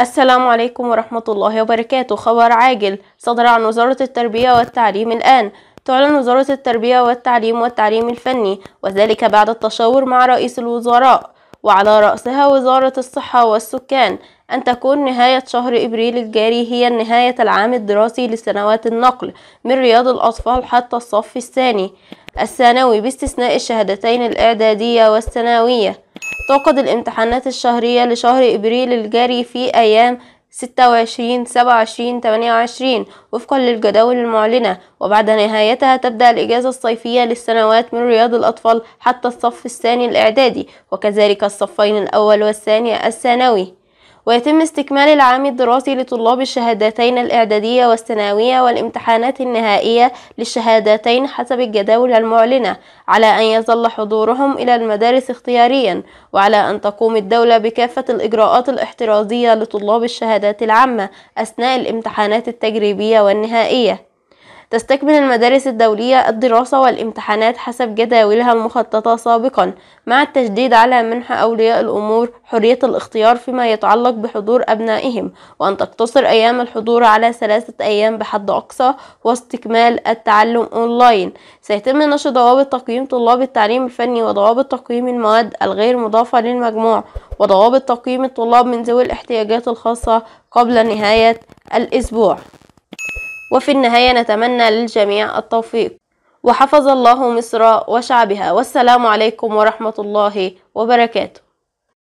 السلام عليكم ورحمة الله وبركاته خبر عاجل صدر عن وزارة التربية والتعليم الآن تعلن وزارة التربية والتعليم والتعليم الفني وذلك بعد التشاور مع رئيس الوزراء وعلى رأسها وزارة الصحة والسكان أن تكون نهاية شهر إبريل الجاري هي نهاية العام الدراسي لسنوات النقل من رياض الأطفال حتى الصف الثاني الثانوي باستثناء الشهادتين الإعدادية والثانوية تعقد الامتحانات الشهرية لشهر إبريل الجاري في أيام 26 27 28 وفقا للجداول المعلنة وبعد نهايتها تبدأ الإجازة الصيفية للسنوات من رياض الأطفال حتى الصف الثاني الإعدادي وكذلك الصفين الأول والثاني الثانوي ويتم استكمال العام الدراسي لطلاب الشهادتين الإعدادية والثانوية والامتحانات النهائية للشهادتين حسب الجداول المعلنة على أن يظل حضورهم إلى المدارس اختياريا وعلى أن تقوم الدولة بكافة الإجراءات الاحترازية لطلاب الشهادات العامة أثناء الامتحانات التجريبية والنهائية تستكمل المدارس الدولية الدراسة والامتحانات حسب جداولها المخططة سابقا مع التشديد على منح أولياء الأمور حرية الاختيار فيما يتعلق بحضور أبنائهم وأن تقتصر أيام الحضور على ثلاثة أيام بحد أقصى واستكمال التعلم أونلاين سيتم نشر ضوابط تقييم طلاب التعليم الفني وضوابط تقييم المواد الغير مضافة للمجموع وضوابط تقييم الطلاب من ذوي الاحتياجات الخاصة قبل نهاية الأسبوع وفي النهاية نتمنى للجميع التوفيق وحفظ الله مصر وشعبها والسلام عليكم ورحمة الله وبركاته